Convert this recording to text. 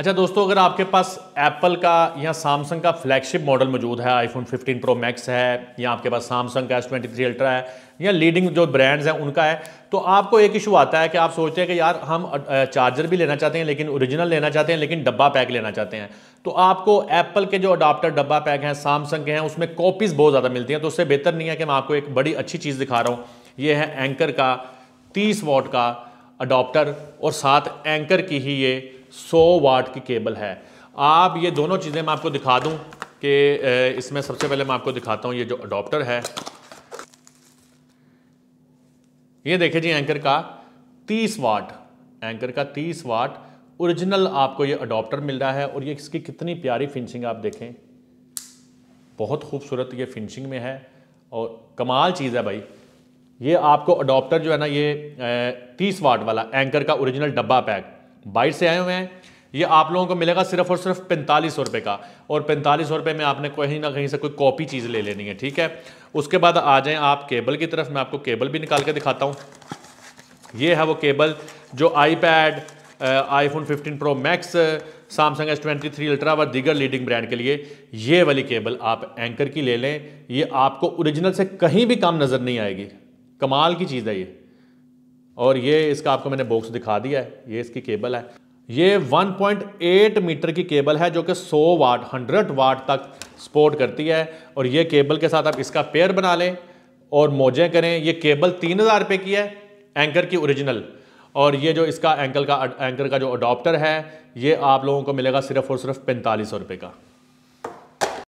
अच्छा दोस्तों अगर आपके पास एप्पल का या सामसंग का फ्लैगशिप मॉडल मौजूद है आईफोन 15 प्रो मैक्स है या आपके पास सैमसंग का एस ट्वेंटी थ्री अल्ट्रा है या लीडिंग जो ब्रांड्स हैं उनका है तो आपको एक इशू आता है कि आप सोचते हैं कि यार हम चार्जर भी लेना चाहते हैं लेकिन ओरिजिनल लेना चाहते हैं लेकिन डब्बा पैक लेना चाहते हैं तो आपको एप्पल के जो अडाप्टर डब्बा पैक हैं सैमसंग के हैं उसमें कॉपीज़ बहुत ज़्यादा मिलती हैं तो उससे बेहतर नहीं है कि मैं आपको एक बड़ी अच्छी चीज़ दिखा रहा हूँ ये है एंकर का तीस वॉट का अडोप्टर और साथ एंकर की ही ये 100 वाट की केबल है आप ये दोनों चीज़ें मैं आपको दिखा दूं कि इसमें सबसे पहले मैं आपको दिखाता हूं ये जो अडोप्टर है ये देखे जी एंकर का 30 वाट एंकर का 30 वाट ओरिजिनल आपको ये अडोप्टर मिल रहा है और ये इसकी कितनी प्यारी फिनिशिंग आप देखें बहुत खूबसूरत ये फिनिशिंग में है और कमाल चीज़ है भाई ये आपको अडोप्टर जो है ना ये तीस वाट वाला एंकर का ओरिजिनल डब्बा पैक बाइट से आए हुए हैं ये आप लोगों को मिलेगा सिर्फ और सिर्फ पैंतालीस सौ रुपये का और पैंतालीस सौ रुपये में आपने कहीं ना कहीं से कोई कॉपी चीज़ ले लेनी है ठीक है उसके बाद आ जाएं आप केबल की तरफ मैं आपको केबल भी निकाल के दिखाता हूँ ये है वो केबल जो iPad iPhone 15 pro max Samsung S twenty three ultra व दीगर लीडिंग ब्रांड के लिए ये वाली केबल आप एंकर की ले लें ये आपको ओरिजिनल से कहीं भी काम नज़र नहीं आएगी कमाल की चीज़ है ये और ये इसका आपको मैंने बॉक्स दिखा दिया है ये इसकी केबल है ये 1.8 मीटर की केबल है जो कि 100 वाट 100 वाट तक सपोर्ट करती है और ये केबल के साथ आप इसका पेयर बना लें और मोजे करें ये केबल तीन हज़ार रुपये की है एंकर की ओरिजिनल और ये जो इसका एंकल का एंकर का जो अडोप्टर है ये आप लोगों को मिलेगा सिर्फ और सिर्फ पैंतालीस सौ रुपये का